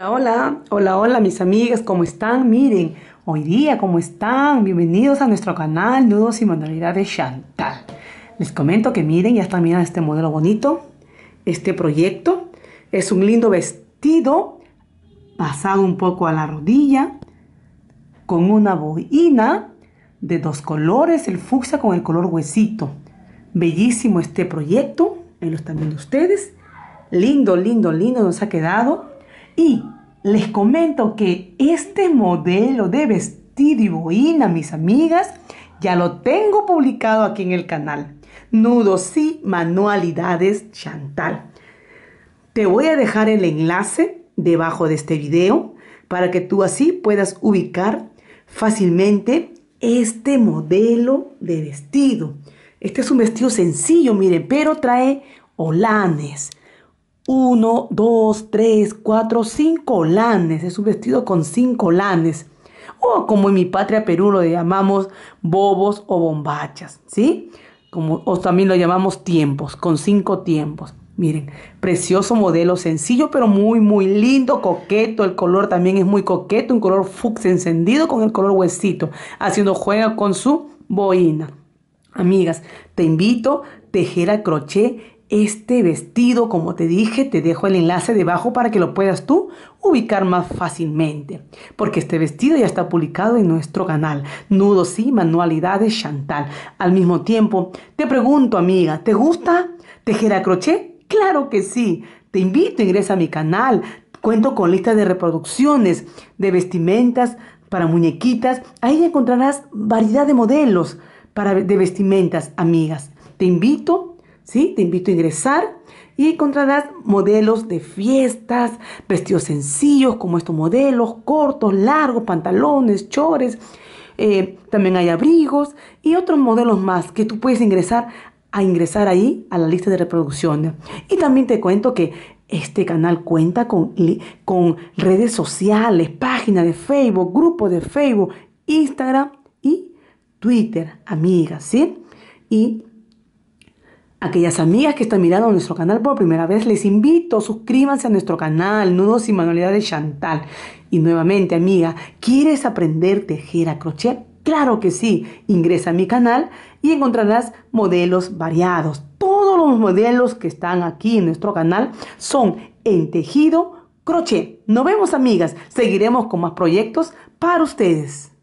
Hola, hola, hola mis amigas, ¿cómo están? Miren, hoy día, ¿cómo están? Bienvenidos a nuestro canal Nudos y Modalidades Chantal. Les comento que miren, ya están mirando este modelo bonito, este proyecto. Es un lindo vestido, pasado un poco a la rodilla, con una boina de dos colores, el fucsia con el color huesito. Bellísimo este proyecto, ahí lo están viendo ustedes. Lindo, lindo, lindo nos ha quedado y les comento que este modelo de vestido y boina, mis amigas, ya lo tengo publicado aquí en el canal. Nudos y manualidades Chantal. Te voy a dejar el enlace debajo de este video para que tú así puedas ubicar fácilmente este modelo de vestido. Este es un vestido sencillo, miren, pero trae holanes. 1, 2, 3, 4, 5 lanes. Es un vestido con 5 lanes. O como en mi patria Perú lo llamamos bobos o bombachas, ¿sí? Como, o también lo llamamos tiempos, con 5 tiempos. Miren, precioso modelo, sencillo pero muy, muy lindo, coqueto. El color también es muy coqueto, un color fucsia encendido con el color huesito, haciendo juego con su boina. Amigas, te invito a tejer a crochet este vestido, como te dije, te dejo el enlace debajo para que lo puedas tú ubicar más fácilmente, porque este vestido ya está publicado en nuestro canal, Nudos y Manualidades Chantal. Al mismo tiempo, te pregunto, amiga, ¿te gusta tejer a crochet? Claro que sí. Te invito, ingresa a mi canal. Cuento con listas de reproducciones de vestimentas para muñequitas. Ahí encontrarás variedad de modelos para, de vestimentas, amigas. Te invito te invito a ingresar y encontrarás modelos de fiestas, vestidos sencillos como estos modelos, cortos, largos, pantalones, chores. Eh, también hay abrigos y otros modelos más que tú puedes ingresar a ingresar ahí a la lista de reproducción. Y también te cuento que este canal cuenta con, con redes sociales, página de Facebook, grupo de Facebook, Instagram y Twitter, amigas, ¿sí? Y Aquellas amigas que están mirando nuestro canal por primera vez, les invito, suscríbanse a nuestro canal Nudos y Manualidades de Chantal. Y nuevamente, amiga, ¿quieres aprender tejer a crochet? Claro que sí, ingresa a mi canal y encontrarás modelos variados. Todos los modelos que están aquí en nuestro canal son en tejido crochet. Nos vemos, amigas. Seguiremos con más proyectos para ustedes.